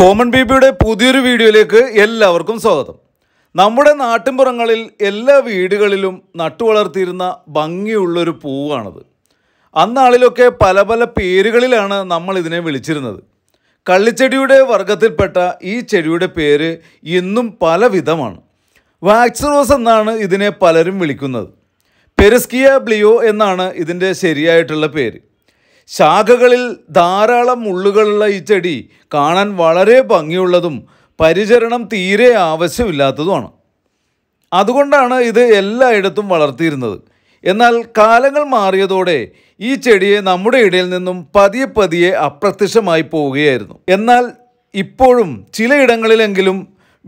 common ബീബിയുടെ പുതിയൊരു വീഡിയോയിലേക്ക് എല്ലാവർക്കും സ്വാഗതം നമ്മുടെ നാട്ടിൻപുറങ്ങളിൽ എല്ലാ വീടുകളിലും നട്ടു വളർത്തിയിരുന്ന ഭംഗിയുള്ളൊരു പൂവാണത് അന്നാളിലൊക്കെ പല പല പേരുകളിലാണ് നമ്മൾ ഇതിനെ വിളിച്ചിരുന്നത് കള്ളിച്ചെടിയുടെ വർഗത്തിൽപ്പെട്ട ഈ ചെടിയുടെ പേര് ഇന്നും പല വിധമാണ് വാക്സ് റോസ് എന്നാണ് ഇതിനെ പലരും വിളിക്കുന്നത് പെരിസ്കിയ ബ്ലിയോ എന്നാണ് ഇതിൻ്റെ ശരിയായിട്ടുള്ള പേര് ശാഖകളിൽ ധാരാളം മുള്ളുകളുള്ള ഈ ചെടി കാണാൻ വളരെ ഭംഗിയുള്ളതും പരിചരണം തീരെ ആവശ്യമില്ലാത്തതുമാണ് അതുകൊണ്ടാണ് ഇത് എല്ലായിടത്തും വളർത്തിയിരുന്നത് എന്നാൽ കാലങ്ങൾ മാറിയതോടെ ഈ ചെടിയെ നമ്മുടെ ഇടയിൽ നിന്നും പതിയെ പതിയെ അപ്രത്യക്ഷമായി പോവുകയായിരുന്നു എന്നാൽ ഇപ്പോഴും ചിലയിടങ്ങളിലെങ്കിലും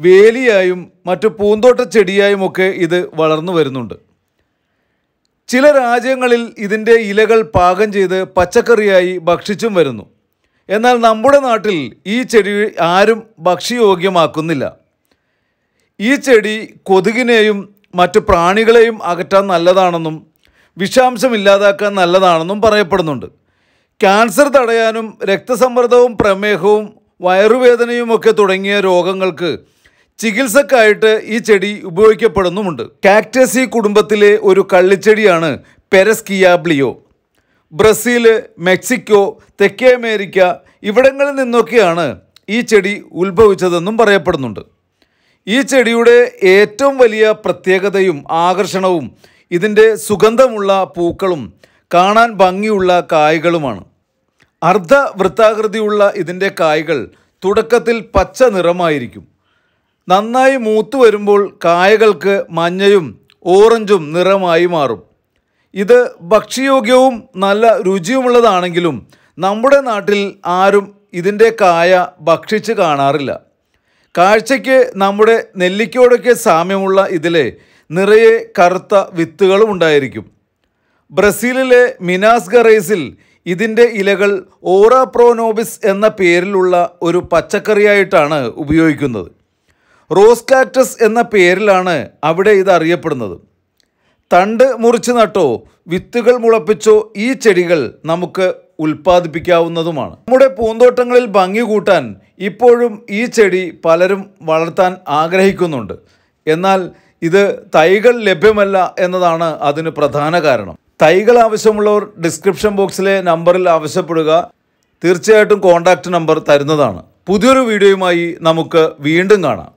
വേലിയായും മറ്റു പൂന്തോട്ട ചെടിയായുമൊക്കെ ഇത് വളർന്നു വരുന്നുണ്ട് ചില രാജ്യങ്ങളിൽ ഇതിൻ്റെ ഇലകൾ പാകം ചെയ്ത് പച്ചക്കറിയായി ഭക്ഷിച്ചും വരുന്നു എന്നാൽ നമ്മുടെ നാട്ടിൽ ഈ ചെടി ആരും ഭക്ഷ്യയോഗ്യമാക്കുന്നില്ല ഈ ചെടി കൊതുകിനെയും മറ്റ് പ്രാണികളെയും അകറ്റാൻ നല്ലതാണെന്നും വിഷാംശം ഇല്ലാതാക്കാൻ നല്ലതാണെന്നും പറയപ്പെടുന്നുണ്ട് ക്യാൻസർ തടയാനും രക്തസമ്മർദ്ദവും പ്രമേഹവും വയറുവേദനയുമൊക്കെ തുടങ്ങിയ രോഗങ്ങൾക്ക് ചികിത്സക്കായിട്ട് ഈ ചെടി ഉപയോഗിക്കപ്പെടുന്നുമുണ്ട് കാക്ടസി കുടുംബത്തിലെ ഒരു കള്ളിച്ചെടിയാണ് പെരസ്കിയാബ്ലിയോ ബ്രസീൽ മെക്സിക്കോ തെക്കേ അമേരിക്ക ഇവിടങ്ങളിൽ നിന്നൊക്കെയാണ് ഈ ചെടി ഉത്ഭവിച്ചതെന്നും പറയപ്പെടുന്നുണ്ട് ഈ ചെടിയുടെ ഏറ്റവും വലിയ പ്രത്യേകതയും ആകർഷണവും ഇതിൻ്റെ സുഗന്ധമുള്ള പൂക്കളും കാണാൻ ഭംഗിയുള്ള കായ്കളുമാണ് അർദ്ധ വൃത്താകൃതിയുള്ള ഇതിൻ്റെ കായ്കൾ തുടക്കത്തിൽ പച്ച നിറമായിരിക്കും നന്നായി മൂത്ത് വരുമ്പോൾ കായകൾക്ക് മഞ്ഞയും ഓറഞ്ചും നിറമായി മാറും ഇത് ഭക്ഷ്യയോഗ്യവും നല്ല രുചിയുമുള്ളതാണെങ്കിലും നമ്മുടെ നാട്ടിൽ ആരും ഇതിൻ്റെ കായ ഭക്ഷിച്ച് കാണാറില്ല കാഴ്ചയ്ക്ക് നമ്മുടെ നെല്ലിക്കോടൊക്കെ സാമ്യമുള്ള ഇതിലെ നിറയെ കറുത്ത വിത്തുകളും ഉണ്ടായിരിക്കും ബ്രസീലിലെ മിനാസ് ഗറേസിൽ ഇതിൻ്റെ ഇലകൾ ഓറാപ്രോനോബിസ് എന്ന പേരിലുള്ള ഒരു പച്ചക്കറിയായിട്ടാണ് ഉപയോഗിക്കുന്നത് റോസ് കാക്ടസ് എന്ന പേരിലാണ് അവിടെ ഇത് അറിയപ്പെടുന്നത് തണ്ട് മുറിച്ച് നട്ടോ വിത്തുകൾ മുളപ്പിച്ചോ ഈ ചെടികൾ നമുക്ക് ഉൽപ്പാദിപ്പിക്കാവുന്നതുമാണ് നമ്മുടെ പൂന്തോട്ടങ്ങളിൽ ഭംഗി കൂട്ടാൻ ഇപ്പോഴും ഈ ചെടി പലരും വളർത്താൻ ആഗ്രഹിക്കുന്നുണ്ട് എന്നാൽ ഇത് തൈകൾ ലഭ്യമല്ല എന്നതാണ് അതിന് പ്രധാന കാരണം തൈകൾ ആവശ്യമുള്ളവർ ഡിസ്ക്രിപ്ഷൻ ബോക്സിലെ നമ്പറിൽ ആവശ്യപ്പെടുക തീർച്ചയായിട്ടും കോൺടാക്റ്റ് നമ്പർ തരുന്നതാണ് പുതിയൊരു വീഡിയോയുമായി നമുക്ക് വീണ്ടും കാണാം